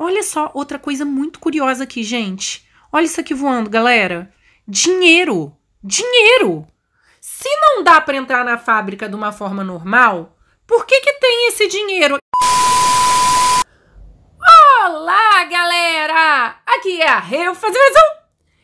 Olha só outra coisa muito curiosa aqui, gente. Olha isso aqui voando, galera. Dinheiro. Dinheiro. Se não dá para entrar na fábrica de uma forma normal, por que que tem esse dinheiro? Olá, galera! Aqui é a Reu fazer mais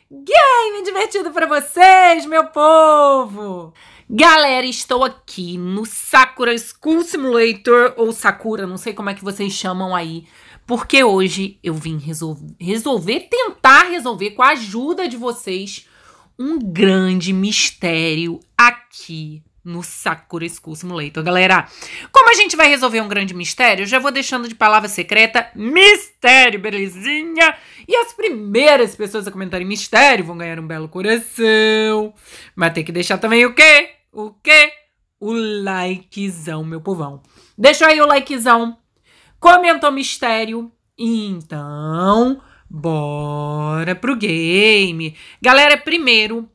um game divertido para vocês, meu povo. Galera, estou aqui no Sakura School Simulator ou Sakura, não sei como é que vocês chamam aí porque hoje eu vim resolver, resolver, tentar resolver com a ajuda de vocês um grande mistério aqui no Sakura School Simulator. Galera, como a gente vai resolver um grande mistério, eu já vou deixando de palavra secreta mistério, belezinha? E as primeiras pessoas a comentarem mistério vão ganhar um belo coração. Mas tem que deixar também o quê? O quê? O likezão, meu povão. Deixa aí o likezão Comentou mistério. Então, bora pro game. Galera, primeiro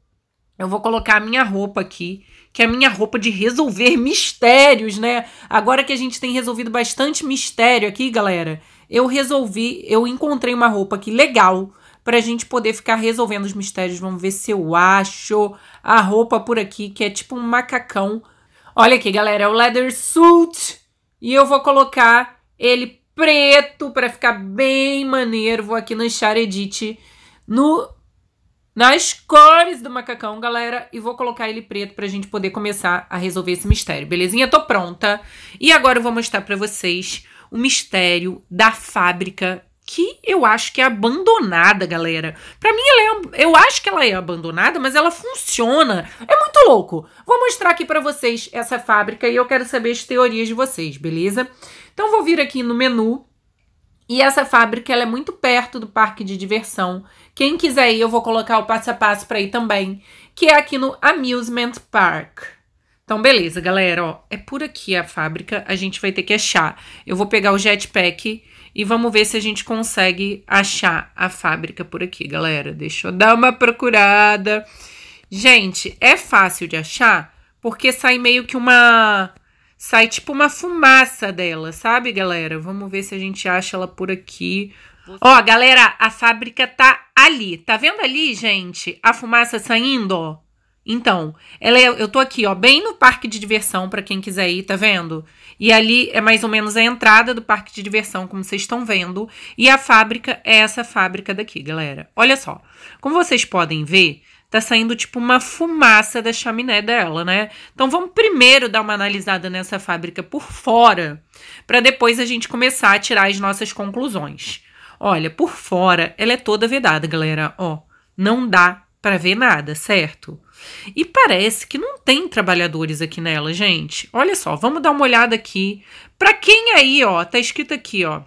eu vou colocar a minha roupa aqui, que é a minha roupa de resolver mistérios, né? Agora que a gente tem resolvido bastante mistério aqui, galera, eu resolvi, eu encontrei uma roupa aqui legal pra gente poder ficar resolvendo os mistérios. Vamos ver se eu acho a roupa por aqui, que é tipo um macacão. Olha aqui, galera, é o leather suit. E eu vou colocar ele preto para ficar bem maneiro. Vou aqui lanchar Edith no nas cores do macacão, galera, e vou colocar ele preto pra gente poder começar a resolver esse mistério, belezinha? Tô pronta. E agora eu vou mostrar pra vocês o mistério da fábrica que eu acho que é abandonada, galera. Para mim, ela é, eu acho que ela é abandonada, mas ela funciona. É muito louco. Vou mostrar aqui para vocês essa fábrica e eu quero saber as teorias de vocês, beleza? Então, vou vir aqui no menu. E essa fábrica ela é muito perto do parque de diversão. Quem quiser ir, eu vou colocar o passo a passo para ir também, que é aqui no Amusement Park. Então, beleza, galera, ó, é por aqui a fábrica, a gente vai ter que achar. Eu vou pegar o jetpack e vamos ver se a gente consegue achar a fábrica por aqui, galera. Deixa eu dar uma procurada. Gente, é fácil de achar porque sai meio que uma. Sai tipo uma fumaça dela, sabe, galera? Vamos ver se a gente acha ela por aqui. Ó, galera, a fábrica tá ali. Tá vendo ali, gente? A fumaça saindo, ó. Então, ela é, eu tô aqui, ó, bem no parque de diversão para quem quiser ir, tá vendo? E ali é mais ou menos a entrada do parque de diversão, como vocês estão vendo, e a fábrica é essa fábrica daqui, galera. Olha só. Como vocês podem ver, tá saindo tipo uma fumaça da chaminé dela, né? Então vamos primeiro dar uma analisada nessa fábrica por fora, para depois a gente começar a tirar as nossas conclusões. Olha, por fora ela é toda vedada, galera, ó. Não dá para ver nada, certo? E parece que não tem trabalhadores aqui nela, gente. Olha só, vamos dar uma olhada aqui. Para quem aí, ó, tá escrito aqui, ó.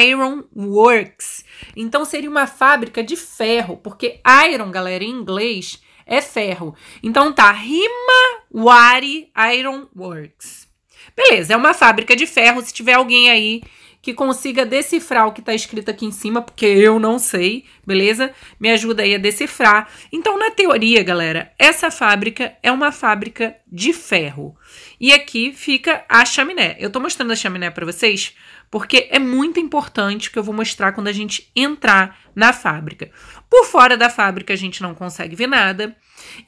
Iron Works. Então seria uma fábrica de ferro, porque iron, galera, em inglês é ferro. Então tá Himawari Iron Works. Beleza, é uma fábrica de ferro. Se tiver alguém aí que consiga decifrar o que está escrito aqui em cima, porque eu não sei, beleza? Me ajuda aí a decifrar. Então, na teoria, galera, essa fábrica é uma fábrica de ferro. E aqui fica a chaminé. Eu estou mostrando a chaminé para vocês porque é muito importante que eu vou mostrar quando a gente entrar na fábrica. Por fora da fábrica a gente não consegue ver nada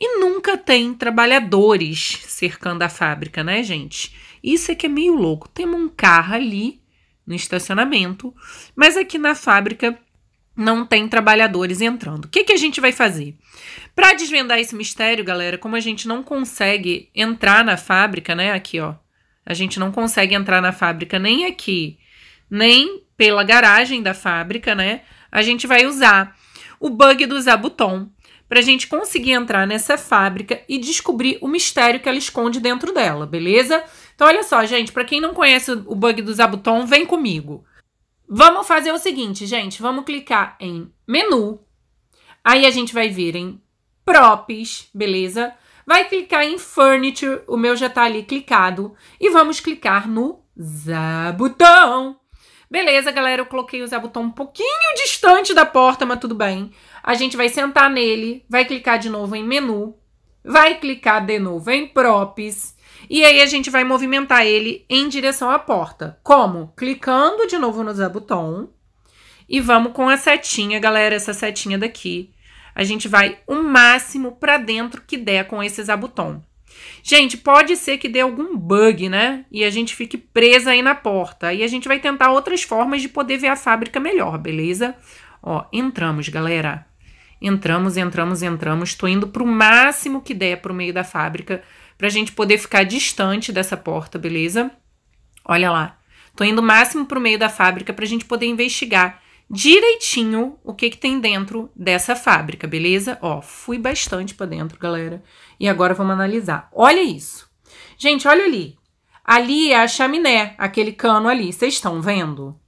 e nunca tem trabalhadores cercando a fábrica, né, gente? Isso é que é meio louco. Temos um carro ali no estacionamento, mas aqui na fábrica não tem trabalhadores entrando. O que, que a gente vai fazer? Para desvendar esse mistério, galera, como a gente não consegue entrar na fábrica, né? Aqui, ó. A gente não consegue entrar na fábrica nem aqui, nem pela garagem da fábrica, né? A gente vai usar o bug do Zabuton para a gente conseguir entrar nessa fábrica e descobrir o mistério que ela esconde dentro dela, beleza? Então, olha só, gente, para quem não conhece o bug do Zabuton, vem comigo. Vamos fazer o seguinte, gente, vamos clicar em menu. Aí a gente vai vir em props, beleza? Vai clicar em furniture, o meu já tá ali clicado, e vamos clicar no Zabuton. Beleza, galera, eu coloquei o Zabuton um pouquinho distante da porta, mas tudo bem. A gente vai sentar nele, vai clicar de novo em menu, vai clicar de novo em props, e aí a gente vai movimentar ele em direção à porta. Como? Clicando de novo no Zabuton. E vamos com a setinha, galera, essa setinha daqui. A gente vai o máximo para dentro que der com esse Zabuton. Gente, pode ser que dê algum bug, né? E a gente fique presa aí na porta. E a gente vai tentar outras formas de poder ver a fábrica melhor, beleza? Ó, entramos, galera entramos, entramos, entramos. Estou indo para o máximo que der para o meio da fábrica, para a gente poder ficar distante dessa porta, beleza? Olha lá. Estou indo o máximo para o meio da fábrica para a gente poder investigar direitinho o que, que tem dentro dessa fábrica, beleza? Ó, fui bastante para dentro, galera. E agora vamos analisar. Olha isso. Gente, olha ali. Ali é a chaminé, aquele cano ali. Vocês estão vendo?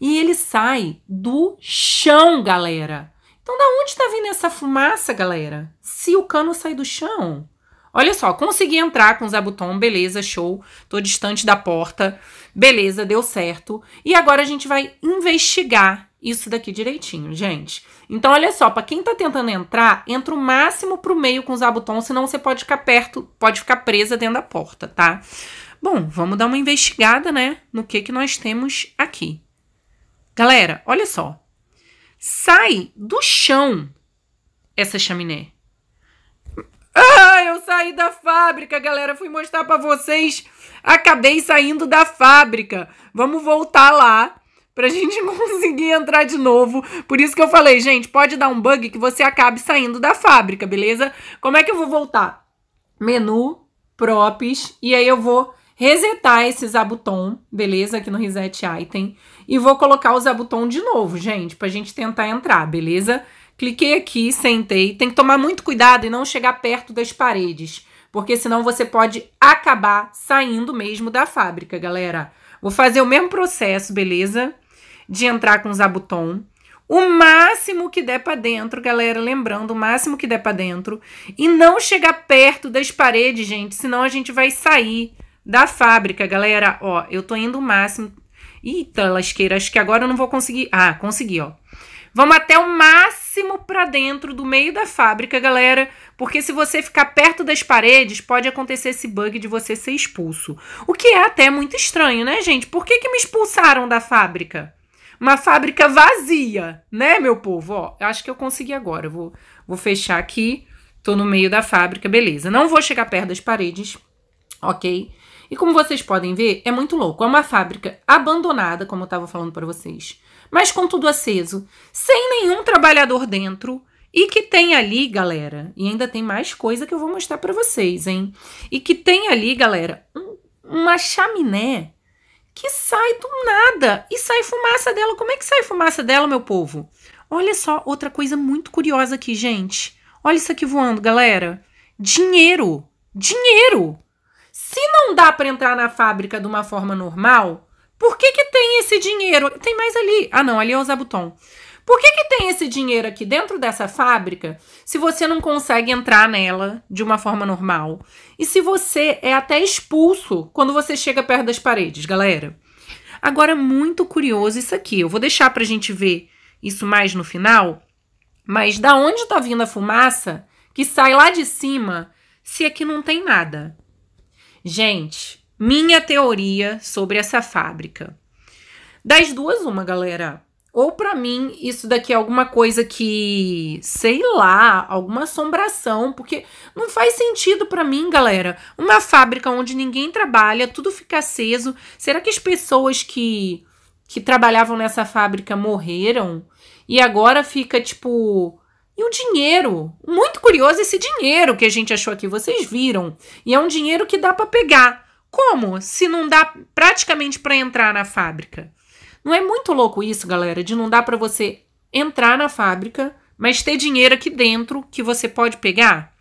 E ele sai do chão, galera. Então, da onde está vindo essa fumaça, galera? Se o cano sair do chão. Olha só, consegui entrar com o Zabuton, beleza, show. Tô distante da porta, beleza, deu certo. E agora a gente vai investigar isso daqui direitinho, gente. Então, olha só, para quem tá tentando entrar, entra o máximo pro meio com o Zabuton, senão você pode ficar perto, pode ficar presa dentro da porta, tá? Bom, vamos dar uma investigada, né, no que que nós temos aqui. Galera, olha só, Sai do chão essa chaminé. Ah, eu saí da fábrica, galera. Fui mostrar para vocês. Acabei saindo da fábrica. Vamos voltar lá pra gente conseguir entrar de novo. Por isso que eu falei, gente, pode dar um bug que você acabe saindo da fábrica, beleza? Como é que eu vou voltar? Menu, props, e aí eu vou resetar esse Zabuton, beleza? Aqui no Reset Item. E vou colocar o Zabuton de novo, gente, pra gente tentar entrar, beleza? Cliquei aqui, sentei. Tem que tomar muito cuidado e não chegar perto das paredes, porque senão você pode acabar saindo mesmo da fábrica, galera. Vou fazer o mesmo processo, beleza? De entrar com o Zabuton o máximo que der para dentro, galera, lembrando, o máximo que der para dentro e não chegar perto das paredes, gente, senão a gente vai sair da fábrica, galera, ó, eu tô indo o máximo. Eita, lasqueira, acho que agora eu não vou conseguir. Ah, consegui, ó. Vamos até o máximo para dentro do meio da fábrica, galera, porque se você ficar perto das paredes, pode acontecer esse bug de você ser expulso. O que é até muito estranho, né, gente? Por que, que me expulsaram da fábrica? Uma fábrica vazia, né, meu povo? Ó, acho que eu consegui agora. vou, vou fechar aqui. Tô no meio da fábrica, beleza. Não vou chegar perto das paredes, ok? E como vocês podem ver, é muito louco. É uma fábrica abandonada, como eu estava falando para vocês, mas com tudo aceso, sem nenhum trabalhador dentro. E que tem ali, galera, e ainda tem mais coisa que eu vou mostrar para vocês, hein? E que tem ali, galera, um, uma chaminé que sai do nada e sai fumaça dela. Como é que sai fumaça dela, meu povo? Olha só outra coisa muito curiosa aqui, gente. Olha isso aqui voando, galera. Dinheiro. Dinheiro. Se não dá para entrar na fábrica de uma forma normal, por que, que tem esse dinheiro? Tem mais ali. Ah, não, ali é o Zabuton. Por que, que tem esse dinheiro aqui dentro dessa fábrica se você não consegue entrar nela de uma forma normal? E se você é até expulso quando você chega perto das paredes, galera? Agora, muito curioso isso aqui. Eu vou deixar para a gente ver isso mais no final. Mas da onde está vindo a fumaça que sai lá de cima se aqui não tem nada? Gente, minha teoria sobre essa fábrica. Das duas, uma, galera. Ou para mim, isso daqui é alguma coisa que, sei lá, alguma assombração, porque não faz sentido para mim, galera. Uma fábrica onde ninguém trabalha, tudo fica aceso. Será que as pessoas que que trabalhavam nessa fábrica morreram e agora fica tipo e o dinheiro, muito curioso esse dinheiro que a gente achou aqui, vocês viram. E é um dinheiro que dá para pegar. Como? Se não dá praticamente para entrar na fábrica. Não é muito louco isso, galera, de não dar para você entrar na fábrica, mas ter dinheiro aqui dentro que você pode pegar?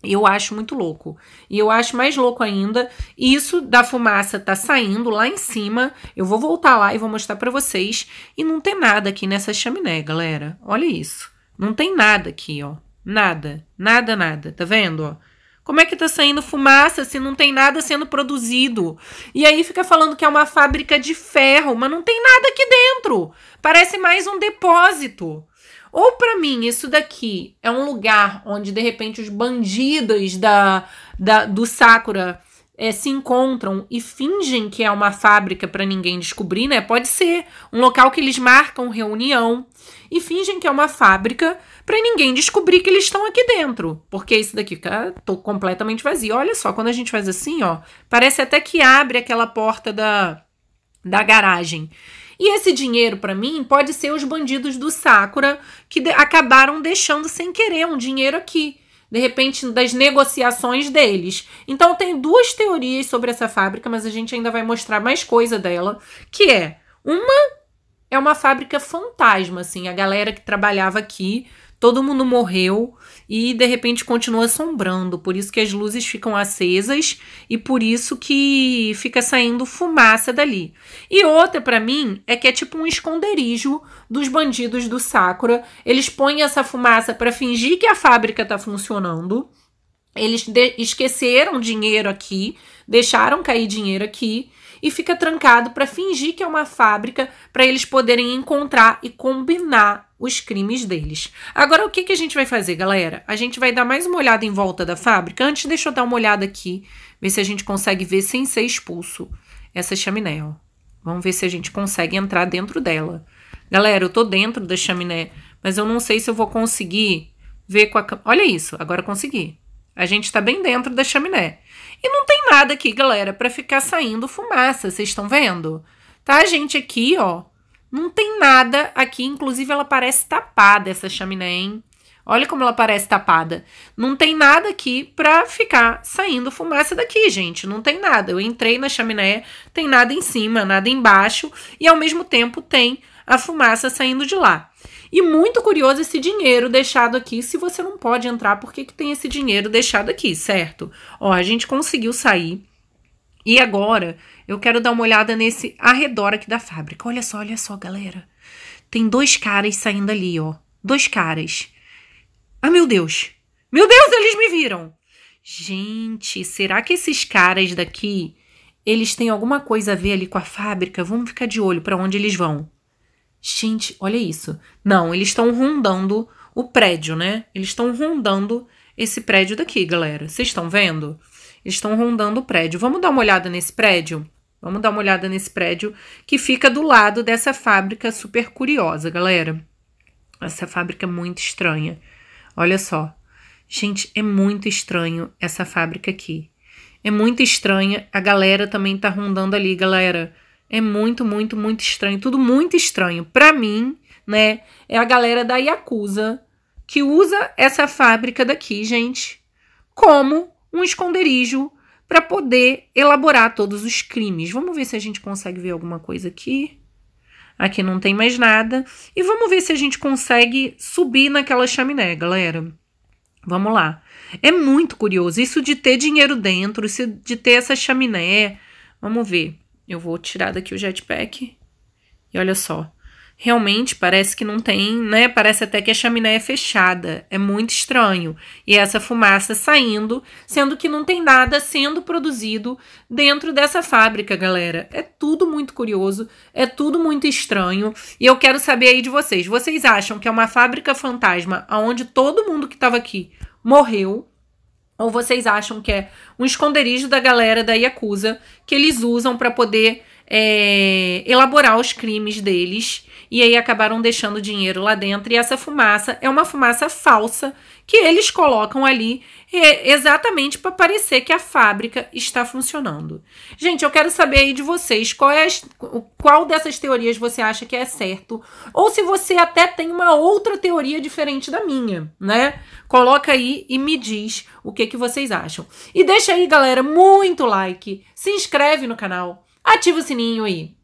Eu acho muito louco. E eu acho mais louco ainda, isso da fumaça tá saindo lá em cima. Eu vou voltar lá e vou mostrar para vocês e não tem nada aqui nessa chaminé, galera. Olha isso. Não tem nada aqui, ó. Nada, nada, nada. Tá vendo, ó? Como é que tá saindo fumaça se não tem nada sendo produzido? E aí fica falando que é uma fábrica de ferro, mas não tem nada aqui dentro. Parece mais um depósito. Ou para mim, isso daqui é um lugar onde de repente os bandidos da, da do Sakura é, se encontram e fingem que é uma fábrica para ninguém descobrir, né? Pode ser um local que eles marcam reunião e fingem que é uma fábrica para ninguém descobrir que eles estão aqui dentro, porque isso daqui fica tô completamente vazio. Olha só, quando a gente faz assim, ó, parece até que abre aquela porta da da garagem. E esse dinheiro para mim pode ser os bandidos do Sakura que de acabaram deixando sem querer um dinheiro aqui de repente, das negociações deles. Então, tem duas teorias sobre essa fábrica, mas a gente ainda vai mostrar mais coisa dela, que é uma é uma fábrica fantasma, assim, a galera que trabalhava aqui todo mundo morreu e de repente continua assombrando. Por isso que as luzes ficam acesas e por isso que fica saindo fumaça dali. E outra para mim é que é tipo um esconderijo dos bandidos do Sakura. Eles põem essa fumaça para fingir que a fábrica tá funcionando. Eles esqueceram dinheiro aqui, deixaram cair dinheiro aqui e fica trancado para fingir que é uma fábrica para eles poderem encontrar e combinar os crimes deles. Agora, o que, que a gente vai fazer, galera? A gente vai dar mais uma olhada em volta da fábrica. Antes, deixa eu dar uma olhada aqui, ver se a gente consegue ver sem ser expulso essa chaminé, ó. Vamos ver se a gente consegue entrar dentro dela. Galera, eu tô dentro da chaminé, mas eu não sei se eu vou conseguir ver com a... Olha isso, agora consegui. A gente tá bem dentro da chaminé. E não tem nada aqui, galera, para ficar saindo fumaça, vocês estão vendo? Tá a gente aqui, ó, não tem nada aqui, inclusive ela parece tapada essa chaminé, hein? Olha como ela parece tapada. Não tem nada aqui para ficar saindo fumaça daqui, gente. Não tem nada. Eu entrei na chaminé, tem nada em cima, nada embaixo e ao mesmo tempo tem a fumaça saindo de lá. E muito curioso esse dinheiro deixado aqui. Se você não pode entrar, por que, que tem esse dinheiro deixado aqui, certo? Ó, a gente conseguiu sair. E agora eu quero dar uma olhada nesse arredor aqui da fábrica. Olha só, olha só, galera. Tem dois caras saindo ali, ó. Dois caras. Ah, meu Deus. Meu Deus, eles me viram. Gente, será que esses caras daqui, eles têm alguma coisa a ver ali com a fábrica? Vamos ficar de olho para onde eles vão. Gente, olha isso. Não, eles estão rondando o prédio, né? Eles estão rondando esse prédio daqui, galera. Vocês estão vendo? estão rondando o prédio. Vamos dar uma olhada nesse prédio? Vamos dar uma olhada nesse prédio que fica do lado dessa fábrica super curiosa, galera. Essa fábrica é muito estranha. Olha só. Gente, é muito estranho essa fábrica aqui. É muito estranha. A galera também tá rondando ali, galera. É muito, muito, muito estranho. Tudo muito estranho. Para mim, né, é a galera da Yakuza que usa essa fábrica daqui, gente, como um esconderijo para poder elaborar todos os crimes. Vamos ver se a gente consegue ver alguma coisa aqui. Aqui não tem mais nada. E vamos ver se a gente consegue subir naquela chaminé, galera. Vamos lá. É muito curioso isso de ter dinheiro dentro, isso de ter essa chaminé. Vamos ver. Eu vou tirar daqui o jetpack. E olha só realmente parece que não tem, né? Parece até que a chaminé é fechada. É muito estranho. E essa fumaça saindo, sendo que não tem nada sendo produzido dentro dessa fábrica, galera. É tudo muito curioso, é tudo muito estranho. E eu quero saber aí de vocês. Vocês acham que é uma fábrica fantasma onde todo mundo que estava aqui morreu? Ou vocês acham que é um esconderijo da galera da Yakuza que eles usam para poder é, elaborar os crimes deles? e aí acabaram deixando dinheiro lá dentro. E essa fumaça é uma fumaça falsa que eles colocam ali é exatamente para parecer que a fábrica está funcionando. Gente, eu quero saber aí de vocês qual, é, qual dessas teorias você acha que é certo, ou se você até tem uma outra teoria diferente da minha, né? Coloca aí e me diz o que, que vocês acham. E deixa aí, galera, muito like, se inscreve no canal, ativa o sininho aí.